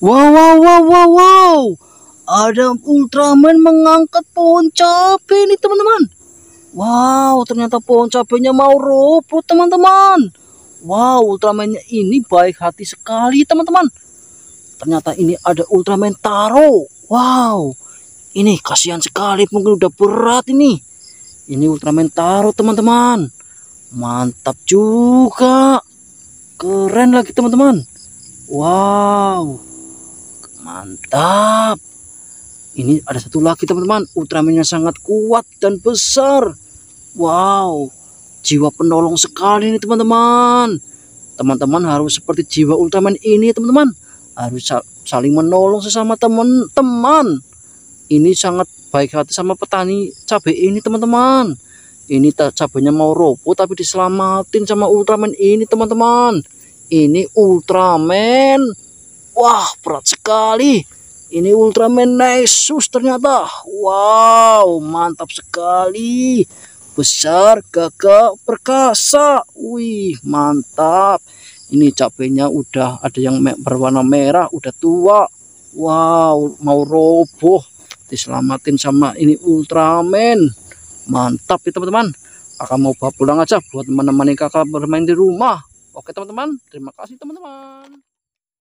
Wow, wow, wow, wow, wow. Ada Ultraman mengangkat pohon cabe nih teman-teman. Wow, ternyata pohon cabenya mau roboh teman-teman. Wow, Ultramannya ini baik hati sekali teman-teman. Ternyata ini ada Ultraman Taro. Wow, ini kasihan sekali mungkin udah berat ini. Ini Ultraman Taro teman-teman. Mantap juga. Keren lagi teman-teman. Wow. Mantap. Ini ada satu lagi teman-teman. Ultramannya sangat kuat dan besar. Wow. Jiwa penolong sekali nih teman-teman. Teman-teman harus seperti jiwa Ultraman ini teman-teman. Harus saling menolong sesama teman-teman. Ini sangat baik hati sama petani cabai ini teman-teman. Ini cabainya mau roboh tapi diselamatin sama Ultraman ini teman-teman. Ini Ultraman Wah, berat sekali. Ini Ultraman Nexus ternyata. Wow, mantap sekali. Besar, gagah, perkasa. Wih, mantap. Ini cabenya udah ada yang berwarna merah, udah tua. Wow, mau roboh. Diselamatin sama ini Ultraman. Mantap ya teman-teman. Akan mau bawa pulang aja buat teman menemani kakak bermain di rumah. Oke teman-teman, terima kasih teman-teman.